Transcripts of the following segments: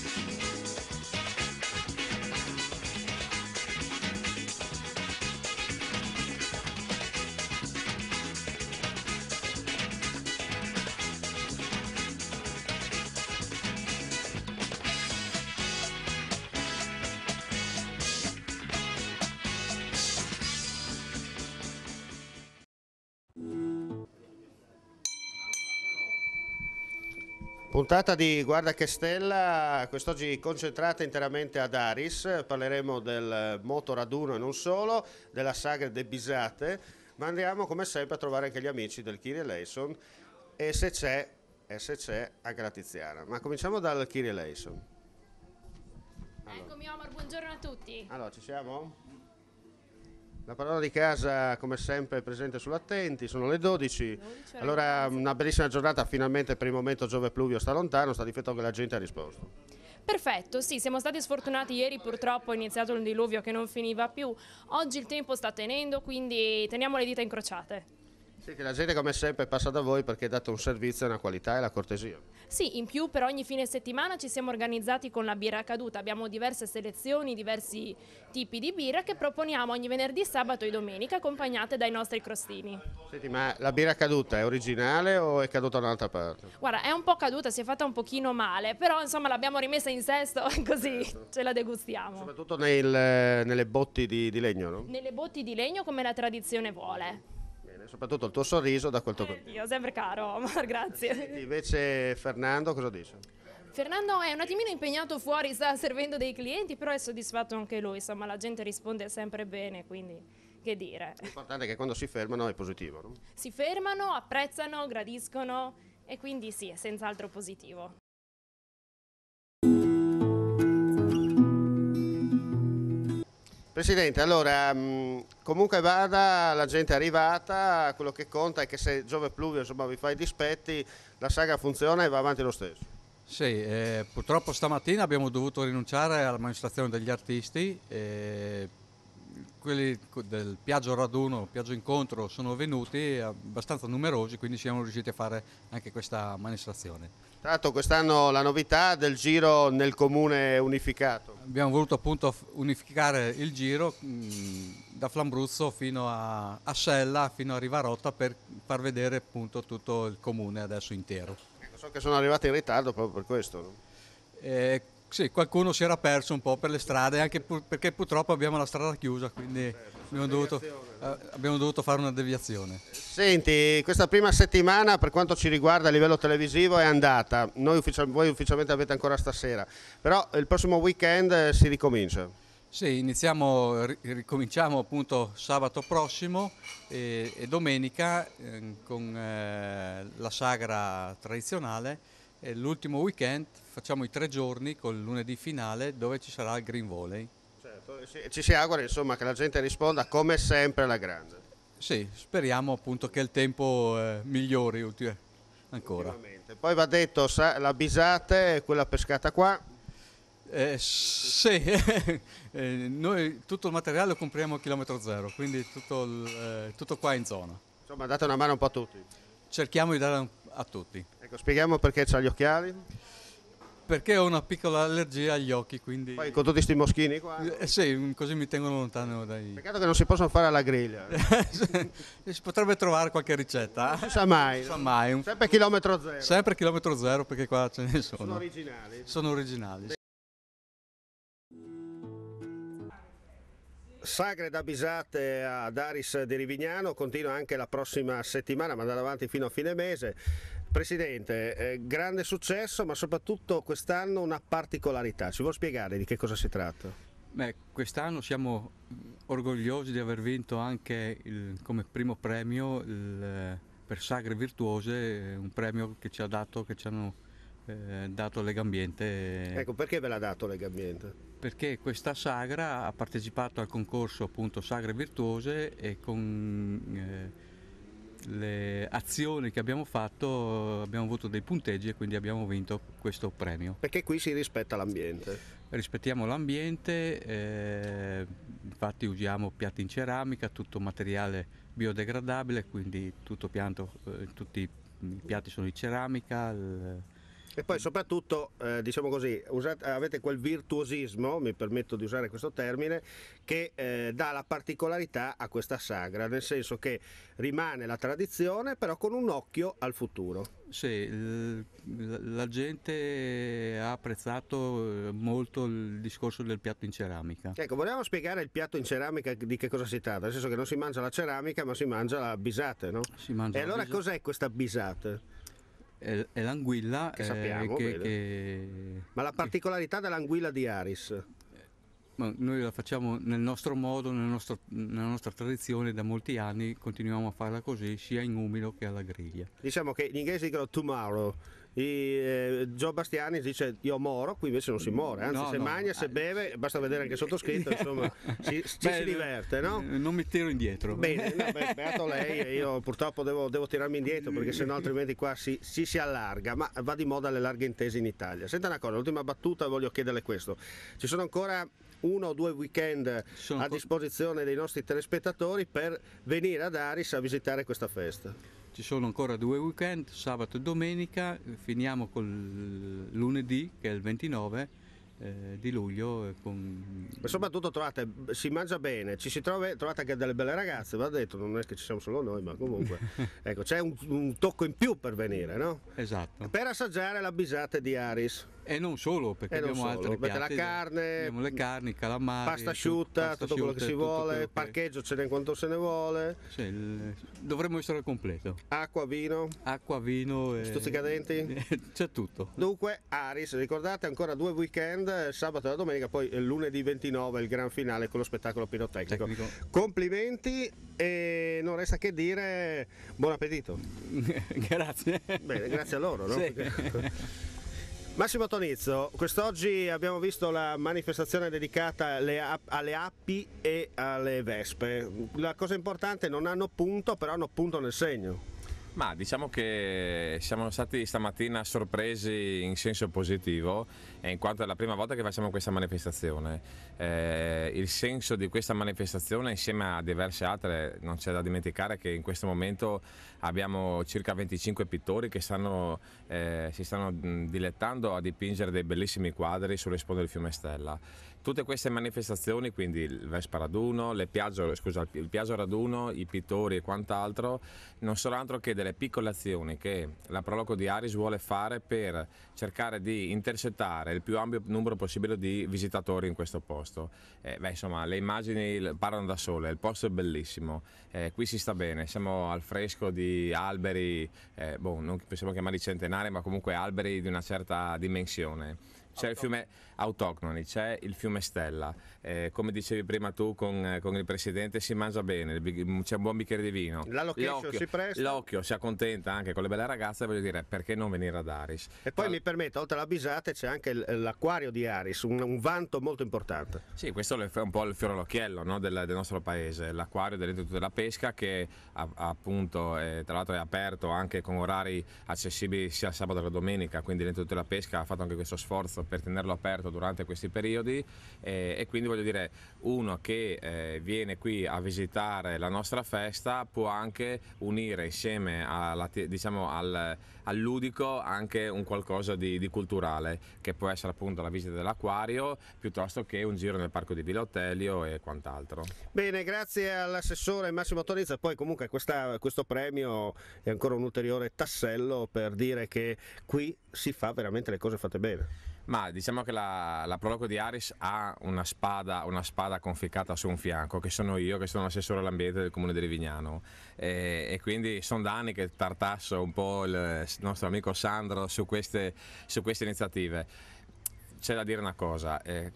Thank you. Puntata di Guarda che Stella, quest'oggi concentrata interamente ad Aris, parleremo del motoraduno e non solo, della sagra De Bisate, ma andiamo come sempre a trovare anche gli amici del Kiri Leison e se c'è, e se c'è anche la Tiziana. Ma cominciamo dal Kyrie Leison. Allora. Eccomi Omar, buongiorno a tutti. Allora, ci siamo? La parola di casa come sempre è presente sull'attenti, sono le 12. allora una bellissima giornata, finalmente per il momento Giove Pluvio sta lontano, sta di fatto che la gente ha risposto. Perfetto, sì, siamo stati sfortunati ieri, purtroppo è iniziato un diluvio che non finiva più. Oggi il tempo sta tenendo, quindi teniamo le dita incrociate. Sì, che la gente come sempre passa da voi perché date un servizio, una qualità e la cortesia. Sì, in più per ogni fine settimana ci siamo organizzati con la birra caduta, abbiamo diverse selezioni, diversi tipi di birra che proponiamo ogni venerdì, sabato e domenica accompagnate dai nostri crostini. Senti, ma la birra caduta è originale o è caduta da un'altra parte? Guarda, è un po' caduta, si è fatta un pochino male, però insomma l'abbiamo rimessa in sesto così certo. ce la degustiamo. Soprattutto nel, nelle botti di, di legno, no? Nelle botti di legno come la tradizione vuole. Sì soprattutto il tuo sorriso da quel tuo Eh, io sempre caro, Omar, grazie. Senti, invece Fernando cosa dice? Fernando è un attimino impegnato fuori, sta servendo dei clienti, però è soddisfatto anche lui, insomma la gente risponde sempre bene, quindi che dire. L'importante è che quando si fermano è positivo. No? Si fermano, apprezzano, gradiscono e quindi sì, è senz'altro positivo. Presidente, allora mm, Comunque vada, la gente è arrivata, quello che conta è che se Giove Pluvio insomma, vi fa i dispetti, la saga funziona e va avanti lo stesso. Sì, eh, purtroppo stamattina abbiamo dovuto rinunciare alla manifestazione degli artisti eh, quelli del Piaggio Raduno, Piaggio Incontro sono venuti eh, abbastanza numerosi, quindi siamo riusciti a fare anche questa manifestazione. Tra l'altro quest'anno la novità del giro nel comune unificato. Abbiamo voluto appunto unificare il giro mm, da Flambruzzo fino a Sella, fino a Rivarotta per far vedere appunto tutto il comune adesso intero. Ecco, so che sono arrivati in ritardo proprio per questo. No? Eh, sì, qualcuno si era perso un po' per le strade, anche pur, perché purtroppo abbiamo la strada chiusa, quindi certo, abbiamo dovuto, eh, abbiamo dovuto, fare una deviazione. Senti, questa prima settimana per quanto ci riguarda a livello televisivo è andata, ufficial, voi ufficialmente avete ancora stasera, però il prossimo weekend eh, si ricomincia. Sì, iniziamo, ricominciamo appunto sabato prossimo e, e domenica eh, con eh, la sagra tradizionale l'ultimo weekend facciamo i tre giorni con il lunedì finale dove ci sarà il green volley. Certo, ci si augura insomma, che la gente risponda come sempre alla grande. Sì, speriamo appunto che il tempo eh, migliori ulti- ancora. Poi va detto, sa, la bisate, quella pescata qua. Eh, sì, eh, noi tutto il materiale lo compriamo a chilometro zero, quindi tutto, il, eh, tutto qua in zona. Insomma, date una mano un po' a tutti. Cerchiamo di dare a tutti. Ecco, spieghiamo perché ha gli occhiali. Perché ho una piccola allergia agli occhi, quindi... Poi con tutti questi moschini qua? Eh, sì, così mi tengono lontano dai... Peccato che non si possono fare alla griglia. si potrebbe trovare qualche ricetta. Non si sa mai. Non si sa mai. Un... Sempre chilometro zero. Sempre chilometro zero perché qua ce ne sono. Sono originali. Sono originali. Sagre da Bisate ad Aris di Rivignano continua anche la prossima settimana, ma andrà avanti fino a fine mese. Presidente, eh, grande successo ma soprattutto quest'anno una particolarità, ci vuole spiegare di che cosa si tratta? Quest'anno siamo orgogliosi di aver vinto anche il, come primo premio il, eh, per Sagre Virtuose, eh, un premio che ci, ha dato, che ci hanno eh, dato Legambiente. Ecco, perché ve l'ha dato Legambiente? Perché questa sagra ha partecipato al concorso appunto Sagre Virtuose e con... Eh, le azioni che abbiamo fatto abbiamo avuto dei punteggi e quindi abbiamo vinto questo premio. Perché qui si rispetta l'ambiente? Rispettiamo l'ambiente, eh, infatti usiamo piatti in ceramica, tutto materiale biodegradabile, quindi tutto pianto, eh, tutti i piatti sono in ceramica. Il, e poi soprattutto, eh, diciamo così, usate, avete quel virtuosismo, mi permetto di usare questo termine, che eh, dà la particolarità a questa sagra, nel senso che rimane la tradizione però con un occhio al futuro. Sì, la gente ha apprezzato eh, molto il discorso del piatto in ceramica. Ecco, volevamo spiegare il piatto in ceramica di che cosa si tratta, nel senso che non si mangia la ceramica ma si mangia la bisate, no? Si mangia e allora bisate. cos'è questa bisate? è, è l'anguilla che eh, sappiamo. Che, che, Ma la particolarità dell'anguilla di Aris? noi la facciamo nel nostro modo, nel nostro, nella nostra tradizione da molti anni, continuiamo a farla così sia in umido che alla griglia. Diciamo che in inglese dicono tomorrow, e, eh, Gio Bastiani dice io moro, qui invece non si muore, anzi no, se no, magna, se eh, beve, basta vedere anche sottoscritto, insomma si, ci beh, si diverte. No? Eh, non mi tiro indietro. Bene, no, beh, beato lei, io purtroppo devo, devo tirarmi indietro perché sennò altrimenti qua si, si, si allarga, ma va di moda le larghe intese in Italia. Senta una cosa, l'ultima battuta voglio chiederle questo. Ci sono ancora uno o due weekend sono a disposizione dei nostri telespettatori per venire ad Aris a visitare questa festa. Ci sono ancora due weekend, sabato e domenica, finiamo con lunedì che è il 29 eh, di luglio. Eh, con... Ma soprattutto trovate, si mangia bene, ci si trova, trovate anche delle belle ragazze, va detto, non è che ci siamo solo noi, ma comunque ecco, c'è un, un, tocco in più per venire, no? Esatto. Per assaggiare la bisate di Aris. E non solo, perché e abbiamo solo, altre perché piante. la carne, abbiamo le carni, calamari, pasta asciutta, tutto, quello che si vuole, che... parcheggio ce n'è quanto se ne vuole. Sì, il... dovremmo essere al completo. Acqua, vino. Acqua, vino e... Stuzzicadenti. C'è tutto. Dunque, Aris, ricordate ancora due weekend, eh, sabato e domenica, poi lunedì 29 il gran finale con lo spettacolo pirotecnico. Tecnico. Complimenti e non resta che dire buon appetito. grazie. Bene, grazie a loro, no? Sì. Massimo Tonizzo, quest'oggi abbiamo visto la manifestazione dedicata alle, alle, api e alle vespe. La cosa importante è che non hanno punto, però hanno punto nel segno. Ma diciamo che siamo stati stamattina sorpresi in senso positivo, in quanto è la prima volta che facciamo questa manifestazione. Eh, il senso di questa manifestazione, insieme a diverse altre, non c'è da dimenticare che in questo momento abbiamo circa 25 pittori che stanno, eh, si stanno dilettando a dipingere dei bellissimi quadri sulle sponde del fiume Stella tutte queste manifestazioni, quindi il Vespa Raduno, Piaggio, scusa, il Piaggio Raduno, i pittori e quant'altro, non sono altro che delle piccole azioni che la Proloco di Aris vuole fare per cercare di intercettare il più ampio numero possibile di visitatori in questo posto. Eh, beh, insomma, le immagini parlano da sole, il posto è bellissimo, eh, qui si sta bene, siamo al fresco di alberi, eh, boh, non possiamo chiamarli centenari, ma comunque alberi di una certa dimensione c'è il fiume autoctoni, c'è il fiume Stella, eh, come dicevi prima tu con, eh, con, il presidente si mangia bene, c'è un buon bicchiere di vino, l'occhio si, l'occhio si accontenta anche con le belle ragazze, voglio dire perché non venire ad Aris. E poi Tra... Ah. mi permetto, oltre alla bisate c'è anche eh, l'acquario di Aris, un, un, vanto molto importante. Sì, questo è un po' il fiore all'occhiello no, del, del, nostro paese, l'acquario dell'Istituto della Pesca che appunto eh, tra l'altro è aperto anche con orari accessibili sia sabato che domenica, quindi l'Istituto della Pesca ha fatto anche questo sforzo per tenerlo aperto durante questi periodi eh, e quindi voglio dire uno che eh, viene qui a visitare la nostra festa può anche unire insieme alla, diciamo, al, al, ludico anche un qualcosa di, di, culturale che può essere appunto la visita dell'acquario piuttosto che un giro nel parco di Villa Otelio e quant'altro. Bene, grazie all'assessore Massimo Torizza, poi comunque questa, questo premio è ancora un ulteriore tassello per dire che qui si fa veramente le cose fatte bene. Ma ma diciamo che la, la prologo di Aris ha una spada, una spada conficcata su un fianco, che sono io, che sono l'assessore all'ambiente del comune di Rivignano. E, e quindi sono da anni che tartasso un po' il nostro amico Sandro su queste, su queste iniziative. C'è da dire una cosa. Eh,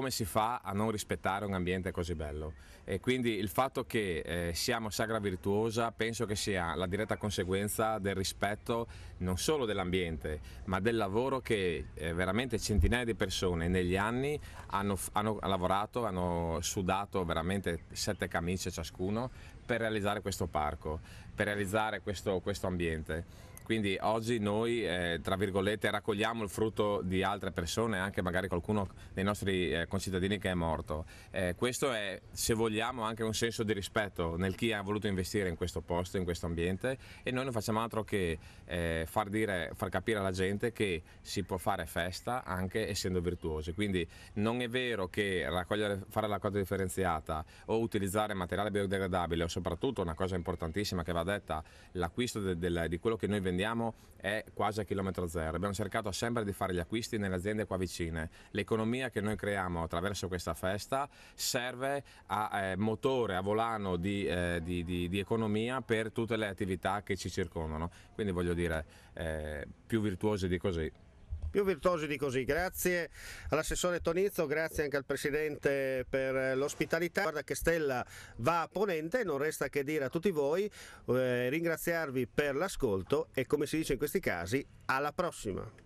come si fa a non rispettare un ambiente così bello? E quindi il fatto che eh, siamo Sagra Virtuosa penso che sia la diretta conseguenza del rispetto non solo dell'ambiente, ma del lavoro che eh, veramente centinaia di persone negli anni hanno, hanno lavorato, hanno sudato veramente sette camicie ciascuno per realizzare questo parco, per realizzare questo, questo ambiente quindi oggi noi, eh, tra virgolette, raccogliamo il frutto di altre persone, anche magari qualcuno dei nostri eh, concittadini che è morto. Eh, questo è, se vogliamo, anche un senso di rispetto nel chi ha voluto investire in questo posto, in questo ambiente e noi non facciamo altro che eh, far, dire, far capire alla gente che si può fare festa anche essendo virtuosi. Quindi non è vero che raccogliere fare la cosa differenziata o utilizzare materiale biodegradabile o soprattutto una cosa importantissima che va detta, l'acquisto de, de, di quello che noi vendiamo vendiamo è quasi a chilometro zero. Abbiamo cercato sempre di fare gli acquisti nelle aziende qua vicine. L'economia che noi creiamo attraverso questa festa serve a eh, motore, a volano di, eh, di, di, di, economia per tutte le attività che ci circondano. Quindi voglio dire, eh, più virtuose di così più virtuosi di così. Grazie all'assessore Tonizzo, grazie anche al Presidente per l'ospitalità. Guarda che Stella va a Ponente, non resta che dire a tutti voi, eh, ringraziarvi per l'ascolto e come si dice in questi casi, alla prossima.